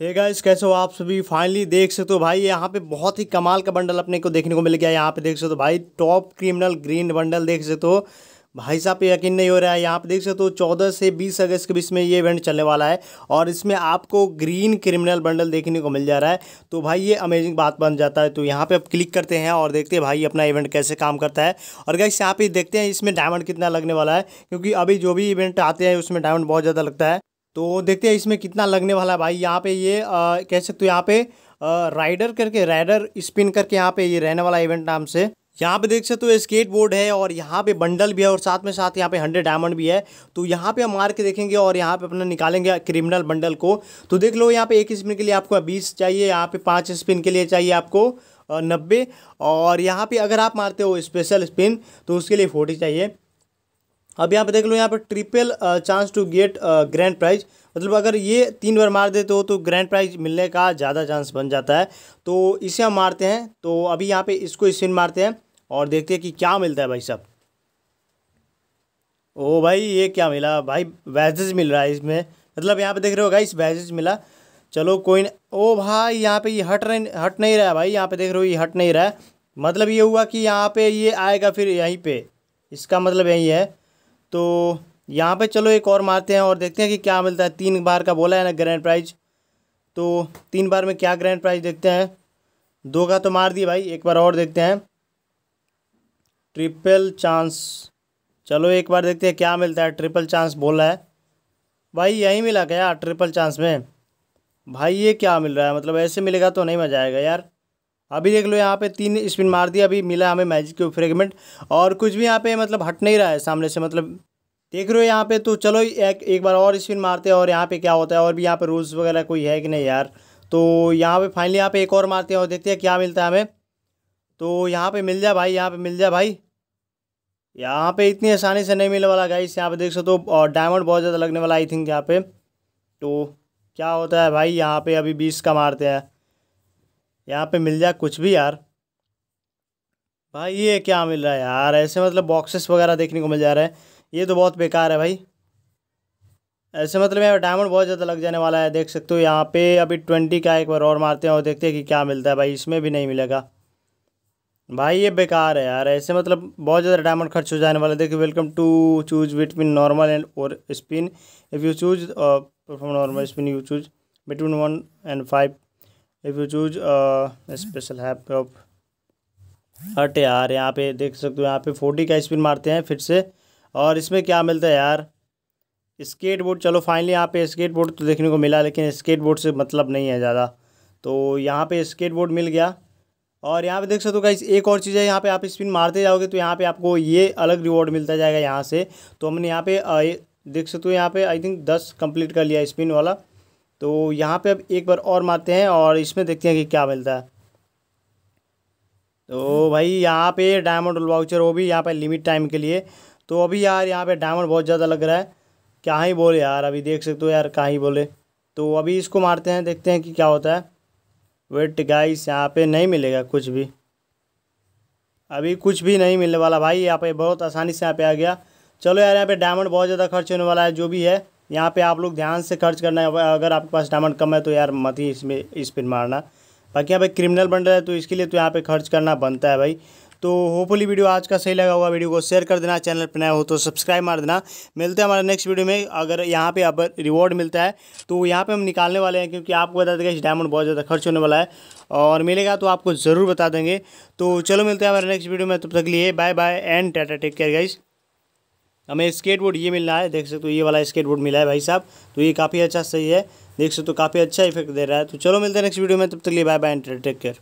हे hey guys कैसे हो आप सभी फाइनली देख सकते हो भाई यहाँ पे बहुत ही कमाल का बंडल अपने को देखने को मिल गया यहाँ पे देख सकते हो भाई टॉप क्रिमिनल ग्रीन बंडल देख सकते हो भाई साहब पे यकीन नहीं हो रहा है यहाँ पे देख सकते हो चौदह से बीस अगस्त के बीच में ये इवेंट चलने वाला है और इसमें आपको ग्रीन क्रिमिनल बंडल देखने को मिल जा रहा है तो भाई ये अमेजिंग बात बन जाता है तो यहाँ पे आप क्लिक करते हैं और देखते हैं भाई अपना इवेंट कैसे काम करता है और गैस यहाँ पे देखते हैं इसमें डायमंड कितना लगने वाला है क्योंकि अभी जो भी इवेंट आते हैं उसमें डायमंड बहुत ज़्यादा लगता है तो देखते हैं इसमें कितना लगने वाला है भाई यहाँ पे ये आ, कह सकते हो यहाँ पे आ, राइडर करके राइडर स्पिन करके यहाँ पे ये रहने वाला इवेंट नाम से यहाँ पे देख सकते हो स्केट बोर्ड है और यहाँ पे बंडल भी है और साथ में साथ यहाँ पे हंड्रेड डायमंड भी है तो यहाँ पे हम मार के देखेंगे और यहाँ पे अपना निकालेंगे क्रिमिनल बंडल को तो देख लो यहाँ पे एक स्पिन के लिए आपको बीस चाहिए यहाँ पे पाँच स्पिन के लिए चाहिए आपको नब्बे और यहाँ पे अगर आप मारते हो स्पेशल स्पिन तो उसके लिए फोर्टी चाहिए अब यहाँ पे देख लो यहाँ पे triple chance to get grand prize मतलब अगर ये तीन बार मार देते हो तो ग्रैंड प्राइज मिलने का ज़्यादा चांस बन जाता है तो इसे हम मारते हैं तो अभी यहाँ पे इसको स्पिन मारते हैं और देखते हैं कि क्या मिलता है भाई साहब ओ भाई ये क्या मिला भाई वैजेज मिल रहा है इसमें मतलब यहाँ पे देख रहे हो गाइस वैजेज मिला चलो कोई न... ओ भाई यहाँ पे ये हट हट नहीं रहा है भाई यहाँ पे देख रहे हो ये हट नहीं रहा है मतलब ये हुआ कि यहाँ पे ये आएगा फिर यहीं पे इसका मतलब यही है तो यहाँ पे चलो एक और मारते हैं और देखते हैं कि क्या मिलता है तीन बार का बोला है ना ग्रैंड प्राइज तो तीन बार में क्या ग्रैंड प्राइज देखते हैं दो का तो मार दिए भाई एक बार और देखते हैं ट्रिपल चांस चलो एक बार देखते हैं क्या मिलता है ट्रिपल चांस बोल रहा है भाई यही मिला क्या ट्रिपल चांस में भाई ये क्या मिल रहा है मतलब ऐसे मिलेगा तो नहीं मज़ा आएगा यार अभी देख लो यहाँ पे तीन स्पिन मार दिया अभी मिला हमें मैजिक क्यूब फ्रेगमेंट और कुछ भी यहाँ पे मतलब हट नहीं रहा है सामने से मतलब देख रहे हो यहाँ पे तो चलो एक एक बार और स्पिन मारते हैं और यहाँ पे क्या होता है और भी यहाँ पे रूल्स वगैरह कोई है कि नहीं यार तो यहाँ पे फाइनली यहाँ पे एक और मारते हैं और देखते हैं क्या मिलता है हमें तो यहाँ पे मिल जाए भाई यहाँ पे मिल जाए भाई यहाँ पे इतनी आसानी से नहीं मिलने वाला गाइस यहाँ पे देख सकते हो तो डायमंड बहुत ज़्यादा लगने वाला आई थिंक यहाँ पे तो क्या होता है भाई यहाँ पे अभी बीस का मारते हैं यहाँ पे मिल जाए कुछ भी यार भाई ये क्या मिल रहा है यार ऐसे मतलब बॉक्सेस वगैरह देखने को मिल जा रहा है ये तो बहुत बेकार है भाई ऐसे मतलब यहाँ डायमंड बहुत ज़्यादा लग जाने वाला है देख सकते हो यहाँ पे अभी ट्वेंटी का एक बार और मारते हैं और देखते हैं कि क्या मिलता है भाई इसमें भी नहीं मिलेगा भाई ये बेकार है यार ऐसे मतलब बहुत ज़्यादा डायमंड खर्च हो जाने वाला देखिए welcome to choose between normal and और spin if you choose perform normal spin you choose between one and five if you choose special हैप हट यार यहाँ पे देख सकते हो यहाँ पे फोर्टी का स्पिन मारते हैं फिर से और इसमें क्या मिलता है यार स्केट बोर्ड चलो फाइनली यहाँ पे स्केट बोर्ड तो देखने को मिला लेकिन स्केट बोर्ड से मतलब नहीं है ज़्यादा तो यहाँ पे स्केट बोर्ड मिल गया और यहाँ पे देख सकते हो कहीं एक और चीज़ है यहाँ पे आप स्पिन मारते जाओगे तो यहाँ पे आपको ये अलग रिवॉर्ड मिलता जाएगा यहाँ से तो हमने यहाँ पे देख सकते हो यहाँ पे आई थिंक दस कंप्लीट कर लिया स्पिन वाला तो यहाँ पे अब एक बार और मारते हैं और इसमें देखते हैं कि क्या मिलता है तो भाई यहाँ पे डायमंड वाउचर वो भी यहाँ पे लिमिट टाइम के लिए तो अभी यार यहाँ पे डायमंड बहुत ज़्यादा लग रहा है क्या ही बोले यार अभी देख सकते हो यार क्या ही बोले तो अभी इसको मारते हैं देखते हैं कि क्या होता है वेट गाइस यहाँ पे नहीं मिलेगा कुछ भी अभी कुछ भी नहीं मिलने वाला भाई यहाँ पे बहुत आसानी से यहाँ पे आ गया चलो यार यहाँ पे डायमंड बहुत ज़्यादा खर्च होने वाला है जो भी है यहाँ पे आप लोग ध्यान से खर्च करना है अगर आपके पास डायमंड कम है तो यार मत ही इसमें इस पिन मारना बाकी यहाँ पे क्रिमिनल बन रहा है तो इसके लिए तो यहाँ पे खर्च करना बनता है भाई तो होपफुली वीडियो आज का सही लगा हुआ वीडियो को शेयर कर देना चैनल पर नया हो तो सब्सक्राइब मार देना मिलते हैं हमारे नेक्स्ट वीडियो में अगर यहाँ पे अब रिवॉर्ड मिलता है तो यहाँ पे हम निकालने वाले हैं क्योंकि आपको बता देगा इस डायमंड बहुत ज़्यादा खर्च होने वाला है और मिलेगा तो आपको ज़रूर बता देंगे तो चलो मिलते हैं हमारे नेक्स्ट वीडियो में तब तक लिए bye bye and tata take care guys हमें स्केट बोर्ड ये मिल रहा है देख सकते हो तो ये वाला स्केट बोर्ड मिला है भाई साहब तो ये काफ़ी अच्छा सही है देख सकते हो तो काफ़ी अच्छा इफेक्ट दे रहा है तो चलो मिलते हैं नेक्स्ट वीडियो में तब तक लिए बाय बाय टेक केयर